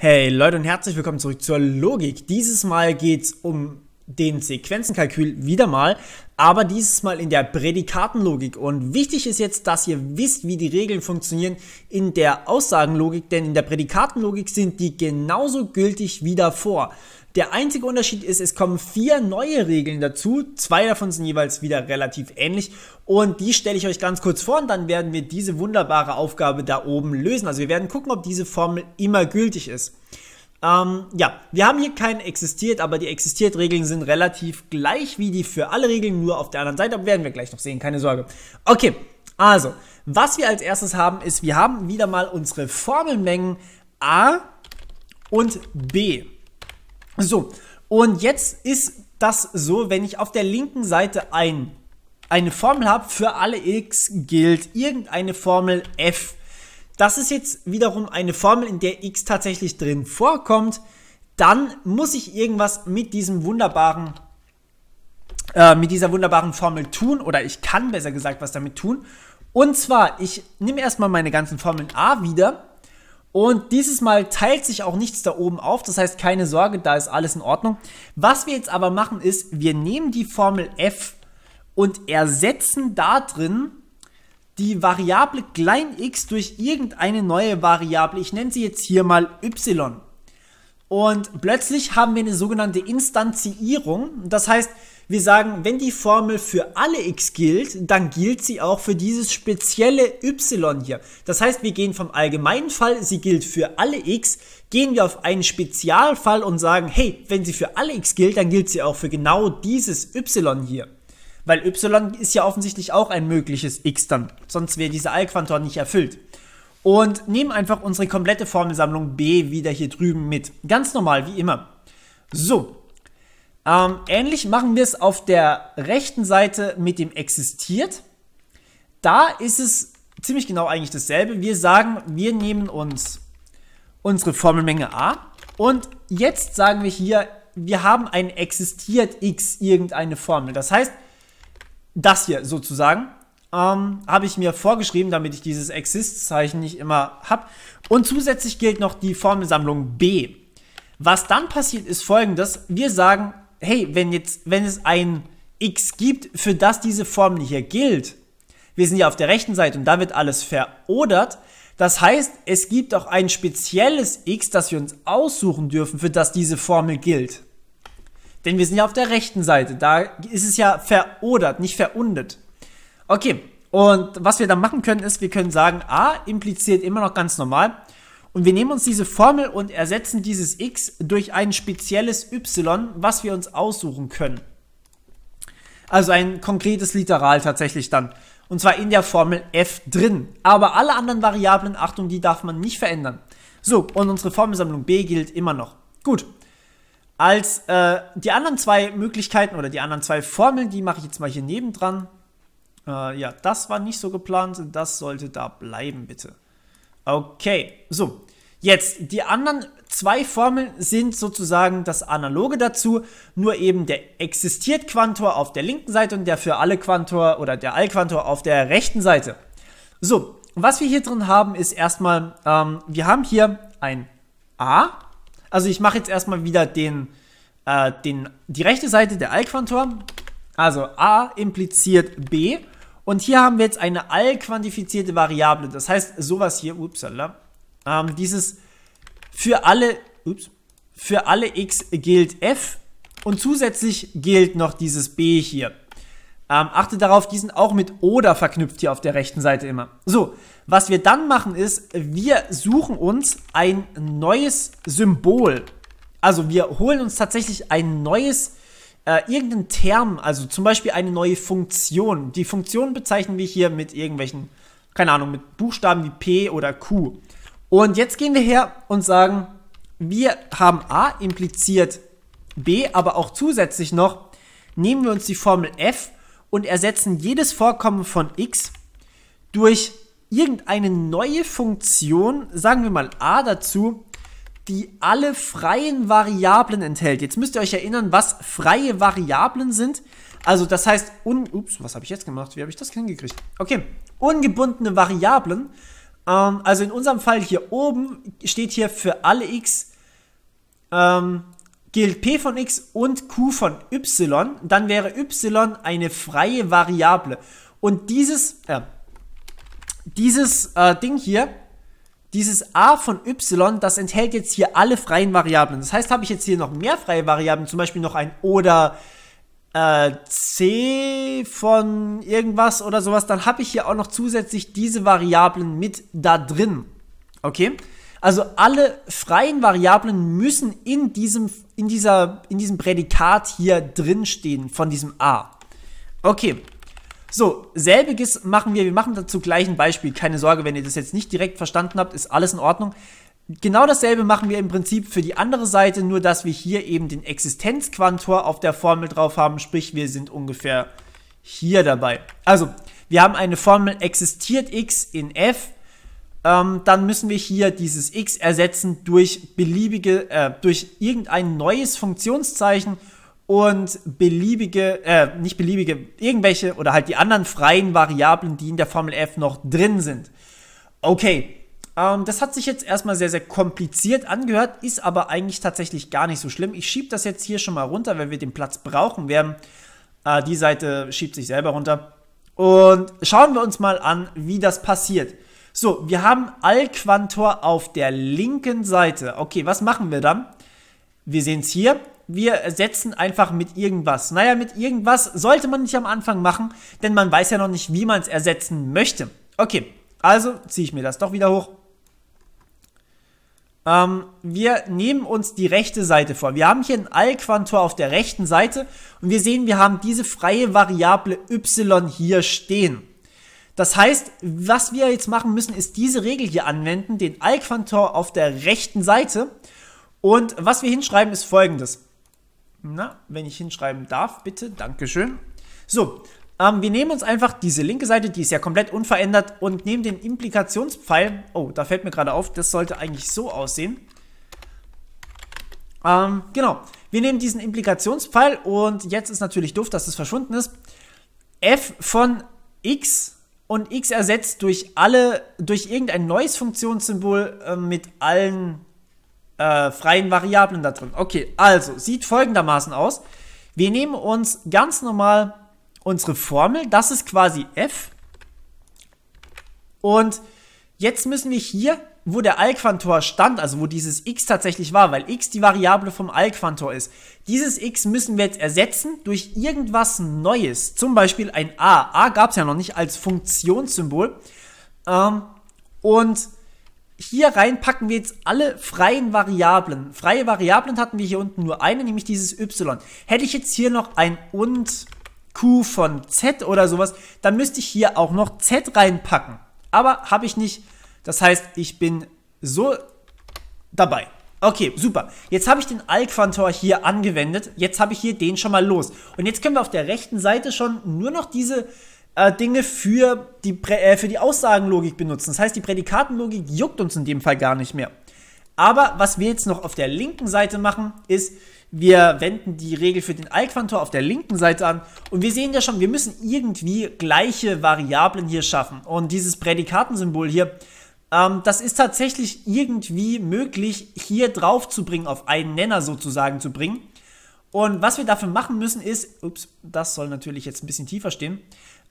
Hey Leute und herzlich willkommen zurück zur Logik. Dieses Mal geht es um den Sequenzenkalkül wieder mal, aber dieses Mal in der Prädikatenlogik. Und wichtig ist jetzt, dass ihr wisst, wie die Regeln funktionieren in der Aussagenlogik, denn in der Prädikatenlogik sind die genauso gültig wie davor. Der einzige Unterschied ist, es kommen vier neue Regeln dazu. Zwei davon sind jeweils wieder relativ ähnlich. Und die stelle ich euch ganz kurz vor und dann werden wir diese wunderbare Aufgabe da oben lösen. Also wir werden gucken, ob diese Formel immer gültig ist. Ähm, ja, wir haben hier keinen existiert, aber die existiert Regeln sind relativ gleich wie die für alle Regeln, nur auf der anderen Seite, aber werden wir gleich noch sehen, keine Sorge. Okay, also, was wir als erstes haben, ist, wir haben wieder mal unsere Formelmengen a und b. So, und jetzt ist das so, wenn ich auf der linken Seite ein, eine Formel habe, für alle x gilt irgendeine Formel f. Das ist jetzt wiederum eine Formel, in der x tatsächlich drin vorkommt. Dann muss ich irgendwas mit diesem wunderbaren, äh, mit dieser wunderbaren Formel tun oder ich kann besser gesagt was damit tun. Und zwar, ich nehme erstmal meine ganzen Formeln a wieder und dieses Mal teilt sich auch nichts da oben auf, das heißt keine Sorge, da ist alles in Ordnung. Was wir jetzt aber machen ist, wir nehmen die Formel f und ersetzen da drin die Variable klein x durch irgendeine neue Variable. Ich nenne sie jetzt hier mal y. Und plötzlich haben wir eine sogenannte Instanzierung. Das heißt, wir sagen, wenn die Formel für alle x gilt, dann gilt sie auch für dieses spezielle y hier. Das heißt, wir gehen vom allgemeinen Fall, sie gilt für alle x, gehen wir auf einen Spezialfall und sagen, hey, wenn sie für alle x gilt, dann gilt sie auch für genau dieses y hier. Weil y ist ja offensichtlich auch ein mögliches x dann, sonst wäre dieser Allquantor nicht erfüllt und nehmen einfach unsere komplette Formelsammlung B wieder hier drüben mit. Ganz normal, wie immer. So, ähm, ähnlich machen wir es auf der rechten Seite mit dem existiert. Da ist es ziemlich genau eigentlich dasselbe. Wir sagen, wir nehmen uns unsere Formelmenge A und jetzt sagen wir hier, wir haben ein existiert x irgendeine Formel. Das heißt, das hier sozusagen ähm, habe ich mir vorgeschrieben, damit ich dieses Exist-Zeichen nicht immer habe. Und zusätzlich gilt noch die Formelsammlung B. Was dann passiert, ist folgendes. Wir sagen, hey, wenn jetzt, wenn es ein X gibt, für das diese Formel hier gilt, wir sind ja auf der rechten Seite und da wird alles verodert. Das heißt, es gibt auch ein spezielles X, das wir uns aussuchen dürfen, für das diese Formel gilt. Denn wir sind ja auf der rechten Seite, da ist es ja verodert, nicht verundet. Okay, und was wir dann machen können, ist, wir können sagen, a impliziert immer noch ganz normal, und wir nehmen uns diese Formel und ersetzen dieses x durch ein spezielles y, was wir uns aussuchen können. Also ein konkretes Literal tatsächlich dann. Und zwar in der Formel f drin. Aber alle anderen Variablen, Achtung, die darf man nicht verändern. So, und unsere Formelsammlung b gilt immer noch. Gut. Als äh, die anderen zwei Möglichkeiten oder die anderen zwei Formeln, die mache ich jetzt mal hier nebendran. Äh, ja, das war nicht so geplant. Das sollte da bleiben, bitte. Okay, so. Jetzt, die anderen zwei Formeln sind sozusagen das Analoge dazu, nur eben der existiert Quantor auf der linken Seite und der für alle Quantor oder der Allquantor auf der rechten Seite. So, was wir hier drin haben, ist erstmal, ähm, wir haben hier ein A. Also ich mache jetzt erstmal wieder den, äh, den, die rechte Seite der Allquantor. Also A impliziert B und hier haben wir jetzt eine allquantifizierte Variable. Das heißt, sowas hier, upsala, ähm, dieses für alle, ups, für alle x gilt f und zusätzlich gilt noch dieses b hier. Ähm, achte darauf, die sind auch mit oder verknüpft hier auf der rechten Seite immer. So, was wir dann machen ist, wir suchen uns ein neues Symbol. Also wir holen uns tatsächlich ein neues Symbol äh, irgendeinen Term, also zum Beispiel eine neue Funktion. Die Funktion bezeichnen wir hier mit irgendwelchen, keine Ahnung, mit Buchstaben wie P oder Q. Und jetzt gehen wir her und sagen, wir haben A impliziert B, aber auch zusätzlich noch nehmen wir uns die Formel F und ersetzen jedes Vorkommen von X durch irgendeine neue Funktion, sagen wir mal A dazu, die alle freien Variablen enthält. Jetzt müsst ihr euch erinnern, was freie Variablen sind. Also das heißt, un ups, was habe ich jetzt gemacht? Wie habe ich das hingekriegt? Okay, ungebundene Variablen. Ähm, also in unserem Fall hier oben steht hier für alle x ähm, gilt p von x und q von y. Dann wäre y eine freie Variable. Und dieses, äh, dieses äh, Ding hier dieses a von y, das enthält jetzt hier alle freien Variablen. Das heißt, habe ich jetzt hier noch mehr freie Variablen, zum Beispiel noch ein oder äh, c von irgendwas oder sowas, dann habe ich hier auch noch zusätzlich diese Variablen mit da drin. Okay? Also alle freien Variablen müssen in diesem, in dieser, in diesem Prädikat hier drin stehen von diesem a. Okay. So, selbiges machen wir. Wir machen dazu gleich ein Beispiel. Keine Sorge, wenn ihr das jetzt nicht direkt verstanden habt, ist alles in Ordnung. Genau dasselbe machen wir im Prinzip für die andere Seite, nur dass wir hier eben den Existenzquantor auf der Formel drauf haben, sprich wir sind ungefähr hier dabei. Also, wir haben eine Formel existiert x in f, ähm, dann müssen wir hier dieses x ersetzen durch beliebige, äh, durch irgendein neues Funktionszeichen und beliebige, äh, nicht beliebige, irgendwelche oder halt die anderen freien Variablen, die in der Formel F noch drin sind. Okay, ähm, das hat sich jetzt erstmal sehr, sehr kompliziert angehört, ist aber eigentlich tatsächlich gar nicht so schlimm. Ich schiebe das jetzt hier schon mal runter, weil wir den Platz brauchen werden. Äh, die Seite schiebt sich selber runter. Und schauen wir uns mal an, wie das passiert. So, wir haben Alquantor auf der linken Seite. Okay, was machen wir dann? Wir sehen es hier wir ersetzen einfach mit irgendwas. Naja, mit irgendwas sollte man nicht am Anfang machen, denn man weiß ja noch nicht, wie man es ersetzen möchte. Okay, also ziehe ich mir das doch wieder hoch. Ähm, wir nehmen uns die rechte Seite vor. Wir haben hier ein Allquantor auf der rechten Seite und wir sehen, wir haben diese freie Variable y hier stehen. Das heißt, was wir jetzt machen müssen, ist diese Regel hier anwenden, den Allquantor auf der rechten Seite. Und was wir hinschreiben, ist folgendes. Na, wenn ich hinschreiben darf, bitte. Dankeschön. So, ähm, wir nehmen uns einfach diese linke Seite, die ist ja komplett unverändert, und nehmen den Implikationspfeil. Oh, da fällt mir gerade auf, das sollte eigentlich so aussehen. Ähm, genau. Wir nehmen diesen Implikationspfeil und jetzt ist natürlich doof, dass es verschwunden ist. f von x und x ersetzt durch alle, durch irgendein neues Funktionssymbol äh, mit allen äh, freien Variablen da drin. Okay, also sieht folgendermaßen aus. Wir nehmen uns ganz normal unsere Formel. Das ist quasi f. Und jetzt müssen wir hier, wo der Allquantor stand, also wo dieses x tatsächlich war, weil x die Variable vom Allquantor ist, dieses x müssen wir jetzt ersetzen durch irgendwas Neues. Zum Beispiel ein a. a gab es ja noch nicht als Funktionssymbol. Ähm, und hier rein packen wir jetzt alle freien Variablen. Freie Variablen hatten wir hier unten nur eine, nämlich dieses y. Hätte ich jetzt hier noch ein und q von z oder sowas, dann müsste ich hier auch noch z reinpacken. Aber habe ich nicht. Das heißt, ich bin so dabei. Okay, super. Jetzt habe ich den Allquantor hier angewendet. Jetzt habe ich hier den schon mal los. Und jetzt können wir auf der rechten Seite schon nur noch diese äh, Dinge für die, Prä äh, für die Aussagenlogik benutzen. Das heißt, die Prädikatenlogik juckt uns in dem Fall gar nicht mehr. Aber was wir jetzt noch auf der linken Seite machen, ist, wir wenden die Regel für den Allquantor auf der linken Seite an und wir sehen ja schon, wir müssen irgendwie gleiche Variablen hier schaffen. Und dieses Prädikatensymbol hier, ähm, das ist tatsächlich irgendwie möglich, hier drauf zu bringen, auf einen Nenner sozusagen zu bringen. Und was wir dafür machen müssen ist, ups, das soll natürlich jetzt ein bisschen tiefer stehen.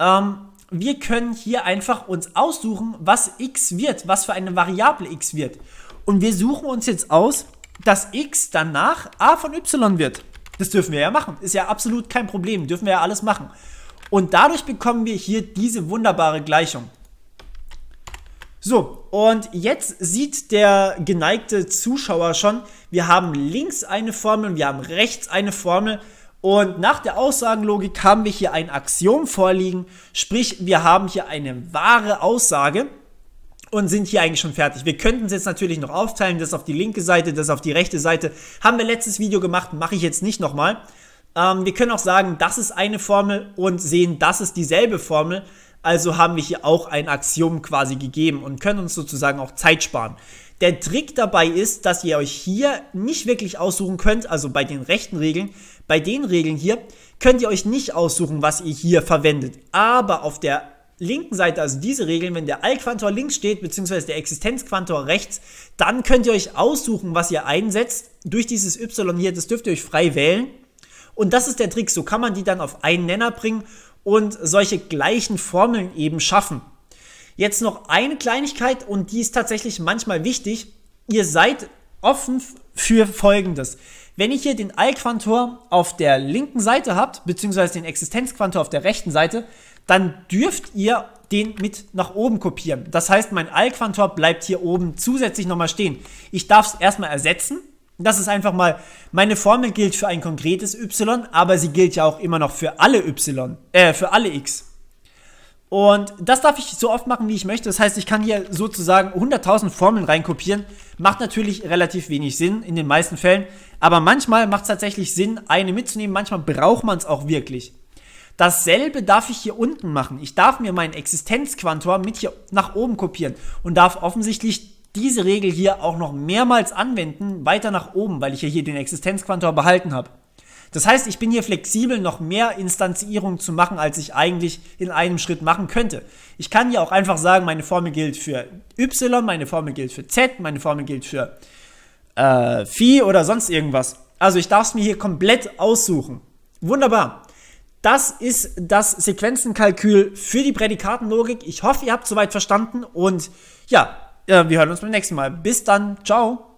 Ähm, wir können hier einfach uns aussuchen, was x wird, was für eine Variable x wird. Und wir suchen uns jetzt aus, dass x danach a von y wird. Das dürfen wir ja machen. Ist ja absolut kein Problem. Dürfen wir ja alles machen. Und dadurch bekommen wir hier diese wunderbare Gleichung. So, und jetzt sieht der geneigte Zuschauer schon, wir haben links eine Formel, und wir haben rechts eine Formel. Und nach der Aussagenlogik haben wir hier ein Axiom vorliegen, sprich wir haben hier eine wahre Aussage und sind hier eigentlich schon fertig. Wir könnten es jetzt natürlich noch aufteilen, das auf die linke Seite, das auf die rechte Seite. Haben wir letztes Video gemacht, mache ich jetzt nicht nochmal. Ähm, wir können auch sagen, das ist eine Formel und sehen, das ist dieselbe Formel. Also haben wir hier auch ein Axiom quasi gegeben und können uns sozusagen auch Zeit sparen. Der Trick dabei ist, dass ihr euch hier nicht wirklich aussuchen könnt, also bei den rechten Regeln, bei den Regeln hier könnt ihr euch nicht aussuchen, was ihr hier verwendet. Aber auf der linken Seite, also diese Regeln, wenn der Allquantor links steht, beziehungsweise der Existenzquantor rechts, dann könnt ihr euch aussuchen, was ihr einsetzt. Durch dieses Y hier, das dürft ihr euch frei wählen. Und das ist der Trick, so kann man die dann auf einen Nenner bringen und solche gleichen Formeln eben schaffen. Jetzt noch eine Kleinigkeit und die ist tatsächlich manchmal wichtig. Ihr seid offen für Folgendes. Wenn ihr hier den i auf der linken Seite habt, beziehungsweise den Existenzquantor auf der rechten Seite, dann dürft ihr den mit nach oben kopieren. Das heißt, mein i bleibt hier oben zusätzlich nochmal stehen. Ich darf es erstmal ersetzen, das ist einfach mal, meine Formel gilt für ein konkretes y, aber sie gilt ja auch immer noch für alle y, äh, für alle x. Und das darf ich so oft machen, wie ich möchte. Das heißt, ich kann hier sozusagen 100.000 Formeln reinkopieren. Macht natürlich relativ wenig Sinn in den meisten Fällen. Aber manchmal macht es tatsächlich Sinn, eine mitzunehmen. Manchmal braucht man es auch wirklich. Dasselbe darf ich hier unten machen. Ich darf mir mein Existenzquantor mit hier nach oben kopieren und darf offensichtlich diese Regel hier auch noch mehrmals anwenden, weiter nach oben, weil ich ja hier den Existenzquantor behalten habe. Das heißt, ich bin hier flexibel, noch mehr Instanzierung zu machen, als ich eigentlich in einem Schritt machen könnte. Ich kann hier auch einfach sagen, meine Formel gilt für y, meine Formel gilt für z, meine Formel gilt für äh, phi oder sonst irgendwas. Also ich darf es mir hier komplett aussuchen. Wunderbar. Das ist das Sequenzenkalkül für die Prädikatenlogik. Ich hoffe, ihr habt soweit verstanden und ja, wir hören uns beim nächsten Mal. Bis dann. Ciao.